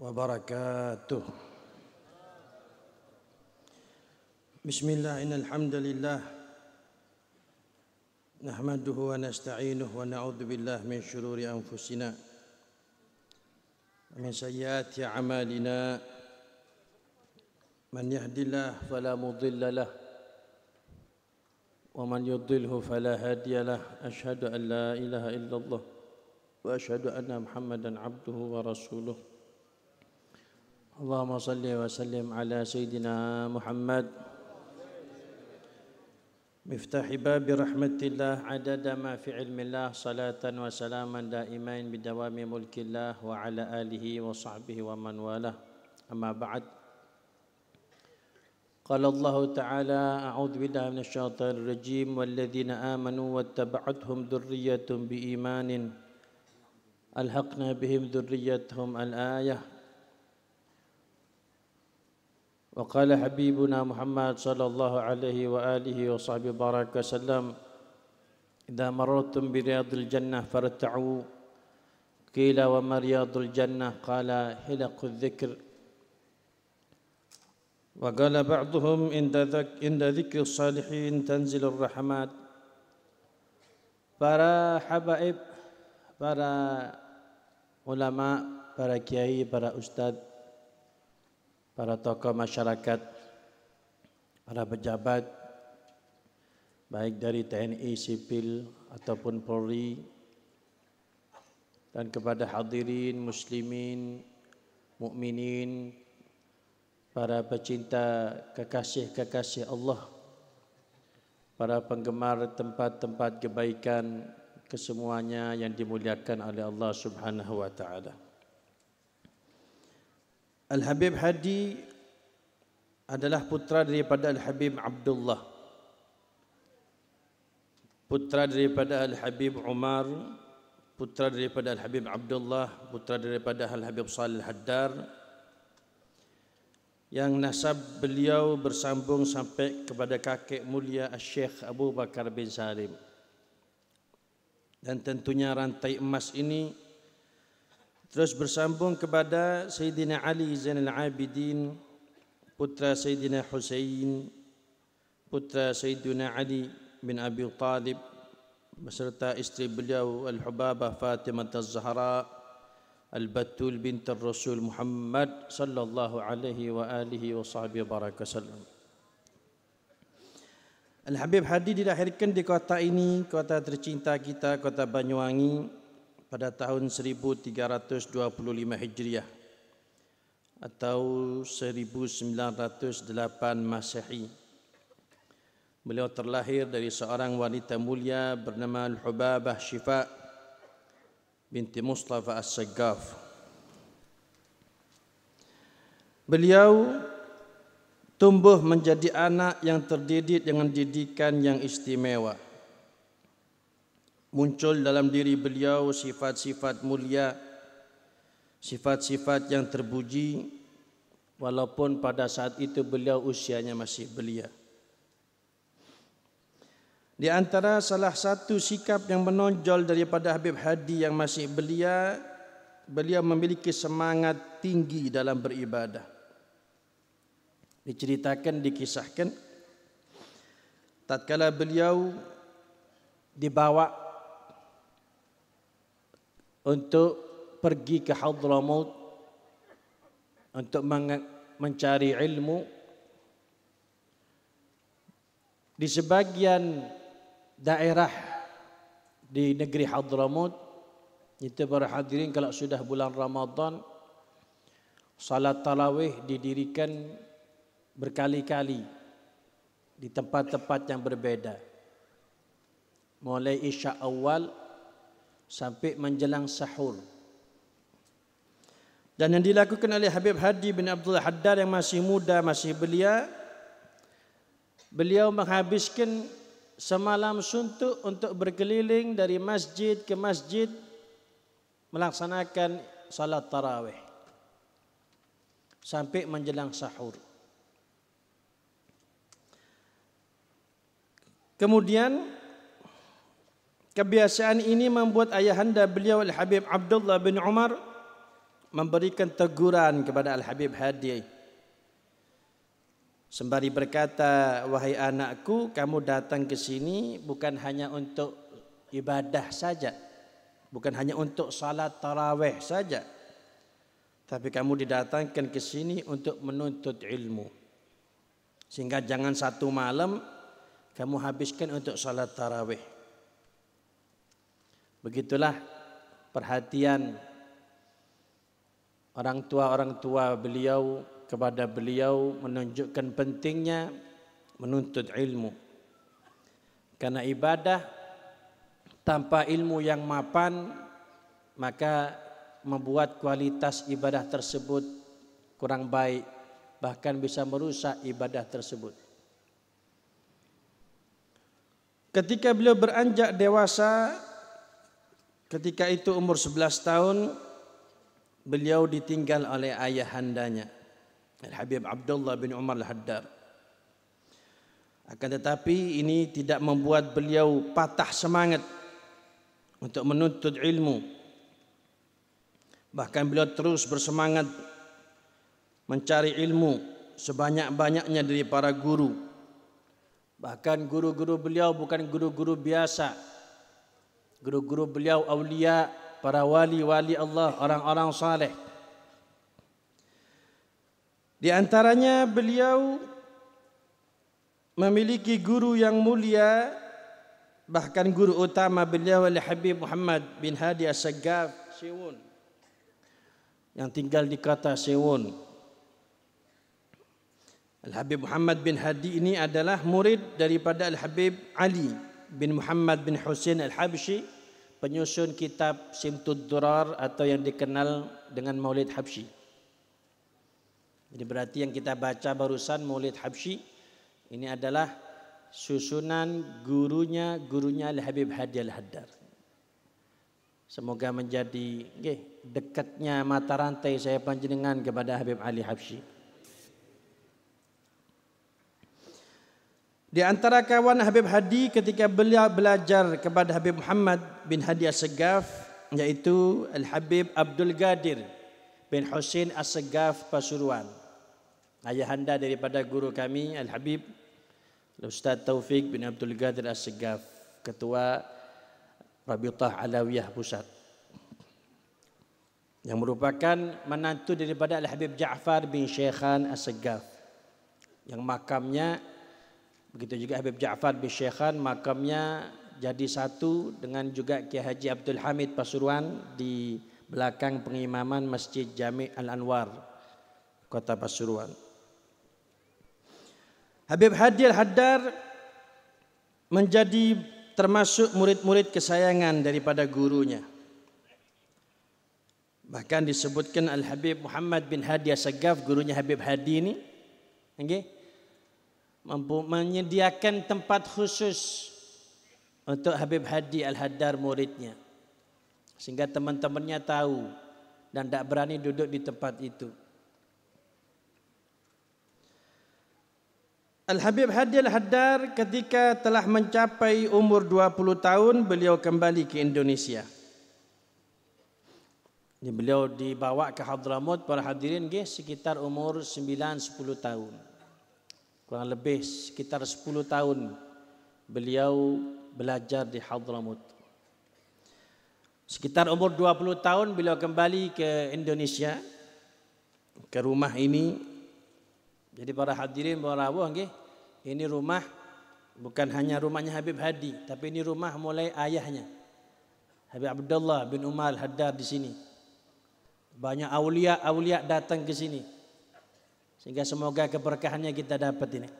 وبركاته بسم الله إن الحمد لله نحمده ونستعينه ونعوذ بالله من شرور أنفسنا ومن سيئات أعمالنا من يهد الله فلا مضل له ومن يضله فلا هادي له أشهد أن لا إله إلا الله وأشهد أن محمدا عبده ورسوله اللهم صل وسلم على سيدنا محمد مفتاح باب رحمة الله عدد ما في علم الله صلاة وسلاما دائمين بدوام ملك الله وعلى آله وصحبه ومن والاه أما بعد قال الله تعالى أعوذ بالله من الشيطان الرجيم والذين آمنوا واتبعتهم ذرية بإيمان ألحقنا بهم ذريتهم الآية وقال حبيبنا محمد صلى الله عليه وآله وصحبه بارك وسلم إذا مررتم برياض الجنة فارتعوا قيل وما رياض الجنة قال حلق الذكر وقال بعضهم عند ذكر الصالحين تنزل الرحمات فرا حبائب فرا علماء فرا كيائي فرا أستاذ para tokoh masyarakat, para pejabat, baik dari TNI, sipil ataupun Polri, dan kepada hadirin, muslimin, mukminin, para pecinta kekasih-kekasih Allah, para penggemar tempat-tempat kebaikan, kesemuanya yang dimuliakan oleh Allah Subhanahu wa taala. Al-Habib Hadi adalah putra daripada Al-Habib Abdullah putra daripada Al-Habib Umar putra daripada Al-Habib Abdullah putra daripada Al-Habib Salih Haddar yang nasab beliau bersambung sampai kepada kakek mulia Sheikh Abu Bakar bin Salim dan tentunya rantai emas ini Terus bersambung kepada Sayyidina Ali Zainal Abidin putra Sayyidina Hussein putra Sayyidina Ali bin Abi Talib beserta istri beliau Al-Hubabah Fatimah al zahra Al-Battul bint Rasul Muhammad sallallahu alaihi wa alihi wa sahbihi baraka Al-Habib Hadi dilahirkan di kota ini kota tercinta kita kota Banyuwangi pada tahun 1325 Hijriah atau 1908 Masehi. Beliau terlahir dari seorang wanita mulia bernama Al-Hubabah Shifa binti Mustafa As-Saggaf. Beliau tumbuh menjadi anak yang terdidik dengan didikan yang istimewa muncul dalam diri beliau sifat-sifat mulia sifat-sifat yang terpuji walaupun pada saat itu beliau usianya masih belia di antara salah satu sikap yang menonjol daripada Habib Hadi yang masih belia beliau memiliki semangat tinggi dalam beribadah diceritakan dikisahkan tatkala beliau dibawa untuk pergi ke Hadramaut untuk mencari ilmu di sebagian daerah di negeri Hadramaut itu para hadirin kalau sudah bulan Ramadan salat tarawih didirikan berkali-kali di tempat-tempat yang berbeda mulai isya awal sampai menjelang sahur. Dan yang dilakukan oleh Habib Hadi bin Abdul Haddar yang masih muda, masih belia, beliau menghabiskan semalam suntuk untuk berkeliling dari masjid ke masjid melaksanakan salat tarawih sampai menjelang sahur. Kemudian Kebiasaan ini membuat ayahanda beliau Al-Habib Abdullah bin Umar memberikan teguran kepada Al-Habib Hadi. Sembari berkata, wahai anakku, kamu datang ke sini bukan hanya untuk ibadah saja. Bukan hanya untuk salat taraweh saja. Tapi kamu didatangkan ke sini untuk menuntut ilmu. Sehingga jangan satu malam kamu habiskan untuk salat taraweh. Begitulah perhatian orang tua-orang tua beliau kepada beliau menunjukkan pentingnya menuntut ilmu. Karena ibadah tanpa ilmu yang mapan maka membuat kualitas ibadah tersebut kurang baik bahkan bisa merusak ibadah tersebut. Ketika beliau beranjak dewasa, Ketika itu umur 11 tahun beliau ditinggal oleh ayahandanya Al-Habib Abdullah bin Umar al haddar Akan tetapi ini tidak membuat beliau patah semangat untuk menuntut ilmu. Bahkan beliau terus bersemangat mencari ilmu sebanyak-banyaknya dari para guru. Bahkan guru-guru beliau bukan guru-guru biasa, guru-guru beliau awliya, para wali-wali Allah, orang-orang saleh. Di antaranya beliau memiliki guru yang mulia bahkan guru utama beliau Al Habib Muhammad bin Hadi As-Saggaf Siwon yang tinggal di kota Siwon Al Habib Muhammad bin Hadi ini adalah murid daripada Al Habib Ali bin Muhammad bin Husin Al-Habshi penyusun kitab Simtud Durar atau yang dikenal dengan Maulid Habshi. Jadi berarti yang kita baca barusan Maulid Habshi ini adalah susunan gurunya gurunya Al Habib Hadi Al Haddar. Semoga menjadi okay, dekatnya mata rantai saya panjenengan kepada Habib Ali Habsyi. Di antara kawan Habib Hadi ketika beliau belajar kepada Habib Muhammad bin Hadi as yaitu Al-Habib Abdul Gadir bin Hussein as Pasuruan. Ayahanda daripada guru kami Al-Habib Ustaz Taufik bin Abdul Gadir as Ketua Rabiutah Alawiyah Pusat Yang merupakan menantu daripada Al-Habib Jaafar bin Syekhan as Yang makamnya Begitu juga Habib Ja'far bin Syekhan makamnya jadi satu dengan juga Kiai Haji Abdul Hamid Pasuruan di belakang pengimaman Masjid Jami' Al-Anwar Kota Pasuruan. Habib Hadi Al-Haddar menjadi termasuk murid-murid kesayangan daripada gurunya. Bahkan disebutkan Al-Habib Muhammad bin Hadi Asagaf, gurunya Habib Hadi ini. Okay? mampu menyediakan tempat khusus untuk Habib Hadi Al-Haddar muridnya sehingga teman-temannya tahu dan tak berani duduk di tempat itu. Al-Habib Hadi Al-Haddar ketika telah mencapai umur 20 tahun beliau kembali ke Indonesia. beliau dibawa ke Hadramaut para hadirin ke sekitar umur 9 10 tahun kurang lebih sekitar 10 tahun beliau belajar di Hadramut. Sekitar umur 20 tahun beliau kembali ke Indonesia ke rumah ini. Jadi para hadirin para hawa okay? ini rumah bukan hanya rumahnya Habib Hadi tapi ini rumah mulai ayahnya. Habib Abdullah bin Umar Haddad di sini. Banyak awliya-awliya datang ke sini. Sehingga semoga keberkahannya kita dapat ini.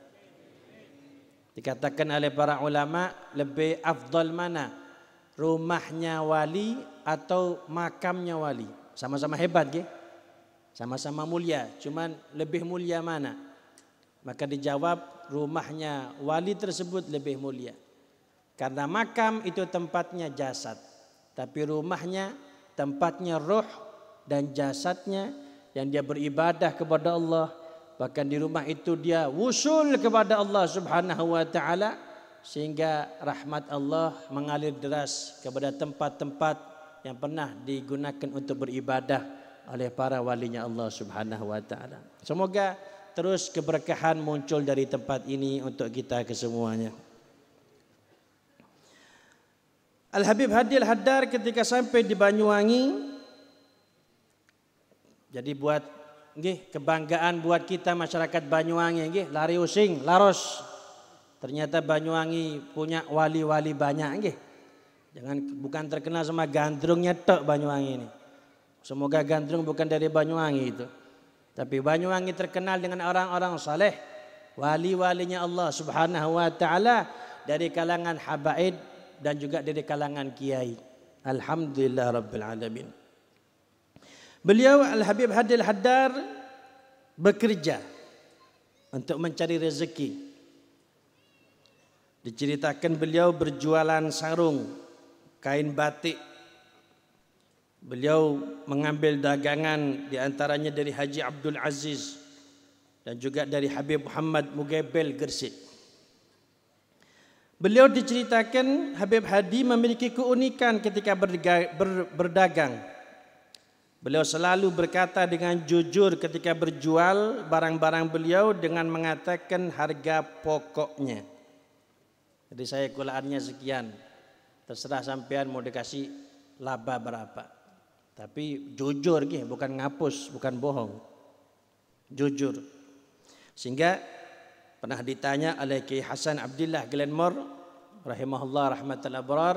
Dikatakan oleh para ulama lebih afdal mana rumahnya wali atau makamnya wali? Sama-sama hebat, ke? Sama-sama mulia, cuman lebih mulia mana? Maka dijawab rumahnya wali tersebut lebih mulia. Karena makam itu tempatnya jasad, tapi rumahnya tempatnya roh dan jasadnya yang dia beribadah kepada Allah, Bahkan di rumah itu dia wusul kepada Allah Subhanahu wa taala sehingga rahmat Allah mengalir deras kepada tempat-tempat yang pernah digunakan untuk beribadah oleh para walinya Allah Subhanahu wa taala. Semoga terus keberkahan muncul dari tempat ini untuk kita kesemuanya. Al Habib Hadil Haddar ketika sampai di Banyuwangi jadi buat nggih kebanggaan buat kita masyarakat Banyuwangi nggih lari using laros ternyata Banyuwangi punya wali-wali banyak nggih jangan bukan terkenal sama gandrungnya tok Banyuwangi ini semoga gandrung bukan dari Banyuwangi itu tapi Banyuwangi terkenal dengan orang-orang saleh wali-walinya Allah Subhanahu wa taala dari kalangan habaib dan juga dari kalangan kiai alhamdulillah rabbil alamin Beliau Al-Habib Hadil Haddar bekerja untuk mencari rezeki. Diceritakan beliau berjualan sarung, kain batik. Beliau mengambil dagangan di antaranya dari Haji Abdul Aziz dan juga dari Habib Muhammad Mugebel Gersik. Beliau diceritakan Habib Hadi memiliki keunikan ketika berdagang. Beliau selalu berkata dengan jujur ketika berjual barang-barang beliau dengan mengatakan harga pokoknya. Jadi saya kulaannya sekian. Terserah sampean mau dikasih laba berapa. Tapi jujur gih, bukan ngapus, bukan bohong. Jujur. Sehingga pernah ditanya oleh Ki Hasan Abdullah Glenmore rahimahullah rahmatal abrar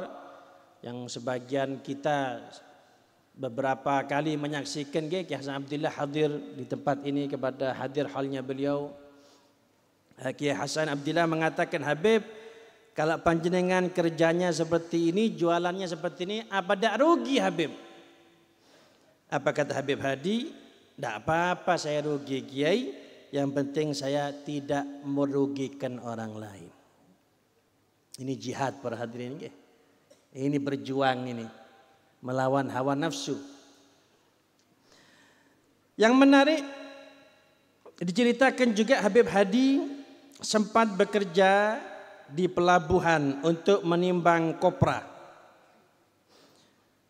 yang sebagian kita beberapa kali menyaksikan ke Kiai Hasan Abdullah hadir di tempat ini kepada hadir halnya beliau. Eh, Kiai Hasan Abdullah mengatakan Habib kalau panjenengan kerjanya seperti ini, jualannya seperti ini, apa tak rugi Habib? Apa kata Habib Hadi? Tak apa-apa saya rugi Kiai. Yang penting saya tidak merugikan orang lain. Ini jihad para hadirin. Ini berjuang ini melawan hawa nafsu. Yang menarik diceritakan juga Habib Hadi sempat bekerja di pelabuhan untuk menimbang kopra.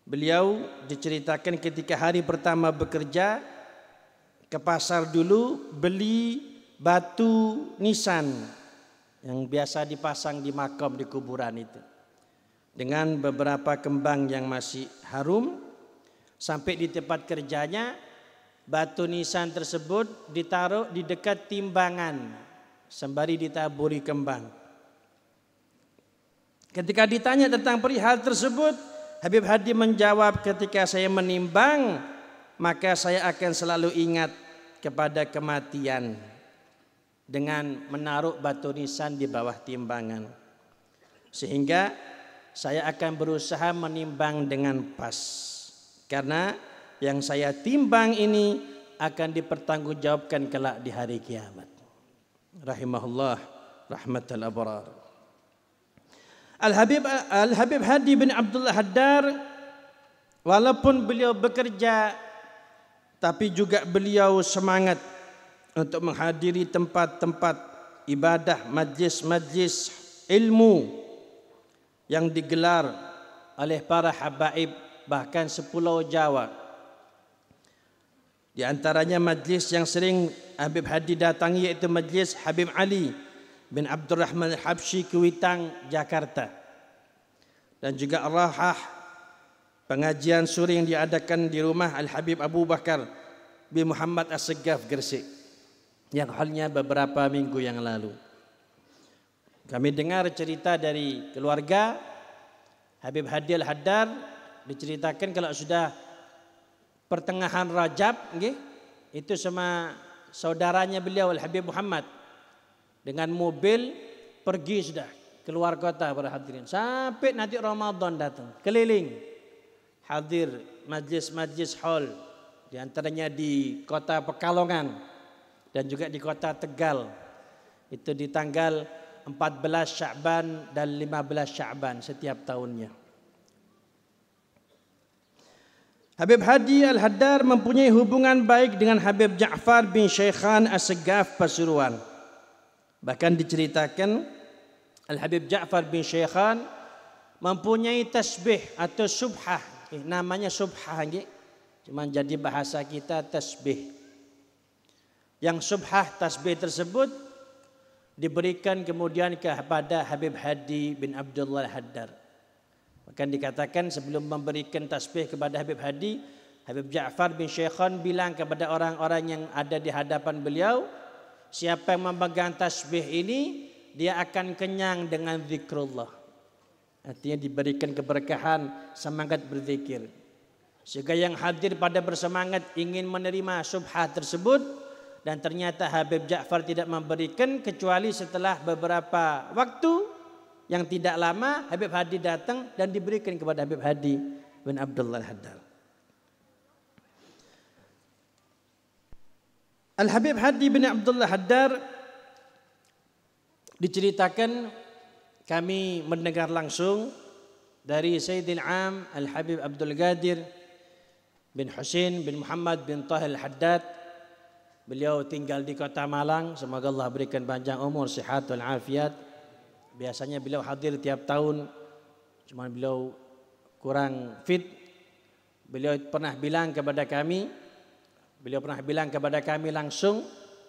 Beliau diceritakan ketika hari pertama bekerja ke pasar dulu beli batu nisan yang biasa dipasang di makam di kuburan itu. dengan beberapa kembang yang masih harum sampai di tempat kerjanya batu nisan tersebut ditaruh di dekat timbangan sembari ditaburi kembang. Ketika ditanya tentang perihal tersebut, Habib Hadi menjawab ketika saya menimbang maka saya akan selalu ingat kepada kematian dengan menaruh batu nisan di bawah timbangan. Sehingga saya akan berusaha menimbang dengan pas karena yang saya timbang ini akan dipertanggungjawabkan kelak di hari kiamat rahimahullah rahmatul abrar al habib al habib hadi bin abdullah haddar walaupun beliau bekerja tapi juga beliau semangat untuk menghadiri tempat-tempat ibadah majlis-majlis ilmu yang digelar oleh para habaib bahkan sepulau Jawa. Di antaranya majlis yang sering Habib Hadi datangi iaitu majlis Habib Ali bin Abdul Rahman Habsyi Kuitang, Jakarta. Dan juga Rahah pengajian suri yang diadakan di rumah Al-Habib Abu Bakar bin Muhammad As-Segaf Gersik. Yang halnya beberapa minggu yang lalu. Kami dengar cerita dari keluarga Habib Hadiel Hadar, haddar diceritakan kalau sudah pertengahan Rajab okay, itu sama saudaranya beliau Al-Habib Muhammad dengan mobil pergi sudah keluar kota para hadirin sampai nanti Ramadan datang keliling hadir majlis-majlis hall di antaranya di kota Pekalongan dan juga di kota Tegal itu di tanggal 14 Syaban dan 15 Syaban setiap tahunnya. Habib Hadi Al-Haddar mempunyai hubungan baik dengan Habib Ja'far bin Syekhan As-Segaf Pasuruan. Bahkan diceritakan Al-Habib Ja'far bin Syekhan mempunyai tasbih atau Subha. Eh, namanya Subha. Ini. Cuma jadi bahasa kita tasbih. Yang Subha tasbih tersebut diberikan kemudian kepada Habib Hadi bin Abdullah Al-Haddar. Maka dikatakan sebelum memberikan tasbih kepada Habib Hadi, Habib Ja'far bin Syekhon bilang kepada orang-orang yang ada di hadapan beliau, siapa yang memegang tasbih ini, dia akan kenyang dengan zikrullah. Artinya diberikan keberkahan, semangat berzikir. Sehingga yang hadir pada bersemangat ingin menerima subhat tersebut, dan ternyata Habib Ja'far tidak memberikan kecuali setelah beberapa waktu yang tidak lama Habib Hadi datang dan diberikan kepada Habib Hadi bin Abdullah Al-Haddad. Al-Habib Hadi bin Abdullah Haddar diceritakan kami mendengar langsung dari Sayyidil Am Al-Habib Abdul Gadir bin Husin bin Muhammad bin Tahil Haddad Beliau tinggal di kota Malang Semoga Allah berikan panjang umur Sihat dan afiat Biasanya beliau hadir tiap tahun Cuma beliau kurang fit Beliau pernah bilang kepada kami Beliau pernah bilang kepada kami langsung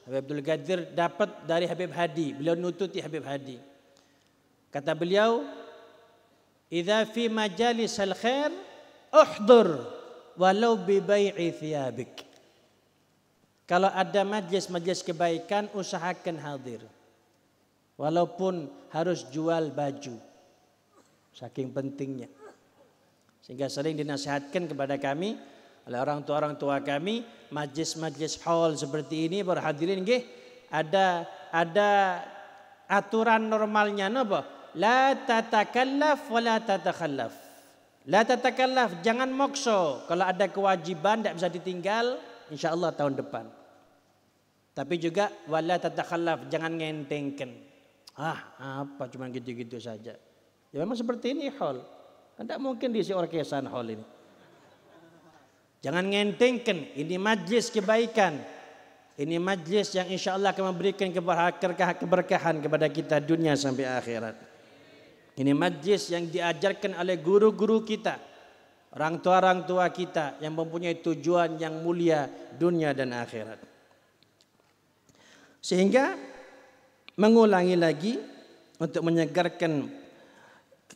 Habib Abdul Gadir dapat dari Habib Hadi Beliau nututi Habib Hadi Kata beliau Iza fi majalis al-khair Uhdur Walau bibai'i thiyabik kalau ada majlis-majlis kebaikan, usahakan hadir. Walaupun harus jual baju. Saking pentingnya. Sehingga sering dinasihatkan kepada kami oleh orang tua-orang tua kami, majlis-majlis hall seperti ini berhadirin nggih, ada ada aturan normalnya napa? La tatakallaf wa la tatakhallaf. La tatakallaf, jangan mokso. Kalau ada kewajiban tidak bisa ditinggal, insyaallah tahun depan. Tapi juga wala tatakhallaf, jangan ngentengkan. Ah, apa cuma gitu-gitu saja. Ya memang seperti ini hall. Tidak mungkin diisi orkesan hall ini. Jangan ngentengkan, ini majlis kebaikan. Ini majlis yang insyaallah akan memberikan keberkahan kepada kita dunia sampai akhirat. Ini majlis yang diajarkan oleh guru -guru kita. orang tua-orang tua kita yang mempunyai tujuan yang mulia dunia dan akhirat. Sehingga mengulangi lagi untuk menyegarkan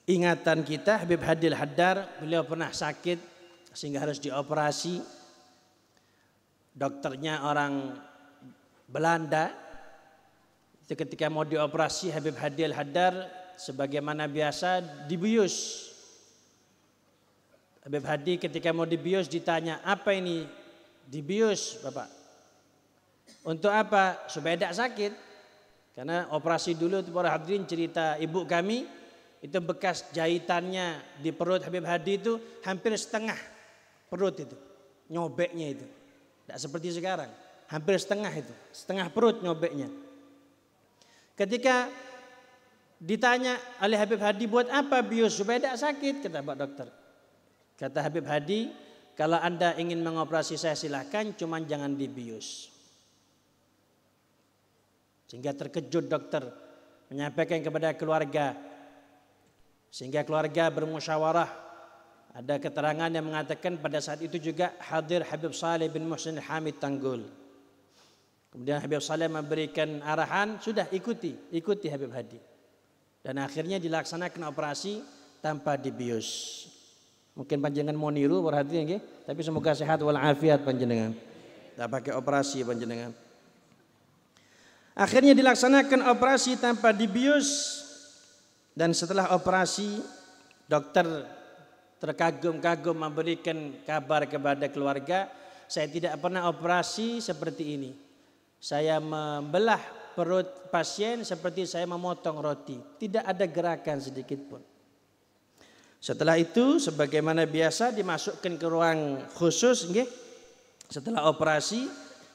ingatan kita Habib Hadil Haddar beliau pernah sakit sehingga harus dioperasi dokternya orang Belanda itu ketika mau dioperasi Habib Hadil Haddar sebagaimana biasa dibius Habib Hadi ketika mau dibius ditanya, apa ini dibius Bapak? Untuk apa? Supaya tidak sakit. Karena operasi dulu itu para hadirin cerita ibu kami itu bekas jahitannya di perut Habib Hadi itu hampir setengah perut itu. Nyobeknya itu. Tidak seperti sekarang. Hampir setengah itu. Setengah perut nyobeknya. Ketika ditanya oleh Habib Hadi buat apa bius supaya tidak sakit kata Pak Dokter. Kata Habib Hadi, kalau Anda ingin mengoperasi saya silakan, cuma jangan dibius. Sehingga terkejut dokter menyampaikan kepada keluarga. Sehingga keluarga bermusyawarah. Ada keterangan yang mengatakan pada saat itu juga hadir Habib Saleh bin Muhsin Hamid Tanggul. Kemudian Habib Saleh memberikan arahan, sudah ikuti, ikuti Habib Hadi. Dan akhirnya dilaksanakan operasi tanpa dibius. Mungkin panjenengan mau niru berhati okay? Tapi semoga sehat walafiat panjenengan Tak pakai operasi panjenengan Akhirnya dilaksanakan operasi tanpa dibius Dan setelah operasi Dokter terkagum-kagum memberikan kabar kepada keluarga Saya tidak pernah operasi seperti ini Saya membelah perut pasien seperti saya memotong roti Tidak ada gerakan sedikit pun Setelah itu sebagaimana biasa dimasukkan ke ruang khusus nggih. Setelah operasi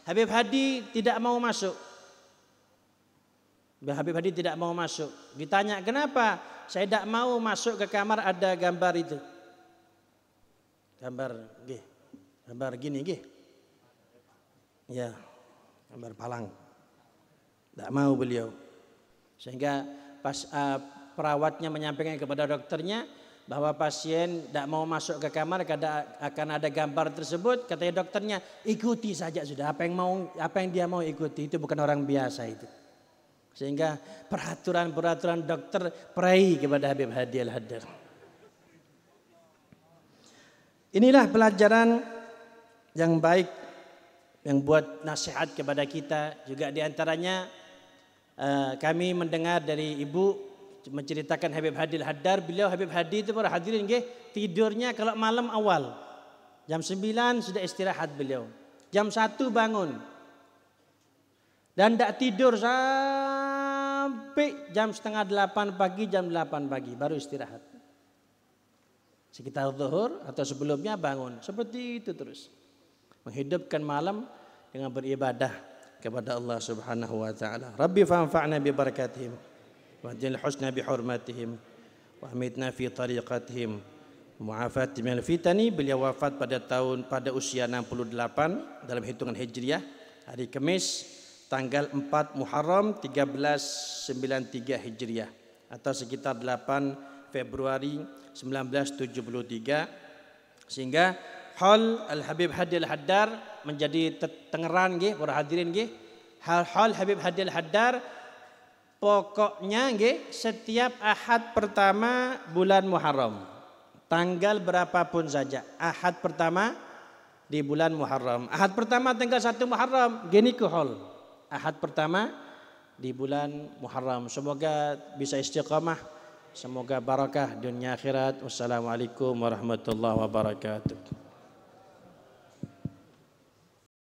Habib Hadi tidak mau masuk. Habib Hadi tidak mau masuk. Ditanya kenapa? Saya tidak mau masuk ke kamar ada gambar itu. Gambar nggih. Gambar gini nggih. Ya. Gambar palang. Tidak mau beliau. Sehingga pas uh, perawatnya menyampaikan kepada dokternya, bahwa pasien tidak mau masuk ke kamar karena akan ada gambar tersebut katanya dokternya ikuti saja sudah apa yang mau apa yang dia mau ikuti itu bukan orang biasa itu sehingga peraturan-peraturan dokter pray kepada Habib Hadi Al -Hadir. inilah pelajaran yang baik yang buat nasihat kepada kita juga diantaranya eh, kami mendengar dari ibu menceritakan Habib Hadil Haddar beliau Habib Hadi itu para hadirin nggih tidurnya kalau malam awal jam 9 sudah istirahat beliau jam 1 bangun dan tidak tidur sampai jam setengah 8 pagi jam 8 pagi baru istirahat sekitar zuhur atau sebelumnya bangun seperti itu terus menghidupkan malam dengan beribadah kepada Allah Subhanahu wa taala rabbi fa'anfa'na bi barakatihi واجعل الحسنى بحرمتهم وامتنا في طريقتهم معافاة من الفتن beliau wafat pada tahun pada usia 68 dalam hitungan hijriah hari Kamis tanggal 4 Muharram 1393 Hijriah atau sekitar 8 Februari 1973 sehingga hal Al Habib Hadi Al Haddar menjadi tengeran nggih para hadirin nggih hal hal Habib Hadi Al Haddar pokoknya nggih setiap Ahad pertama bulan Muharram. Tanggal berapapun saja Ahad pertama di bulan Muharram. Ahad pertama tanggal 1 Muharram, gini kuhol. Ahad pertama di bulan Muharram. Semoga bisa istiqamah. Semoga barakah dunia akhirat. Wassalamualaikum warahmatullahi wabarakatuh.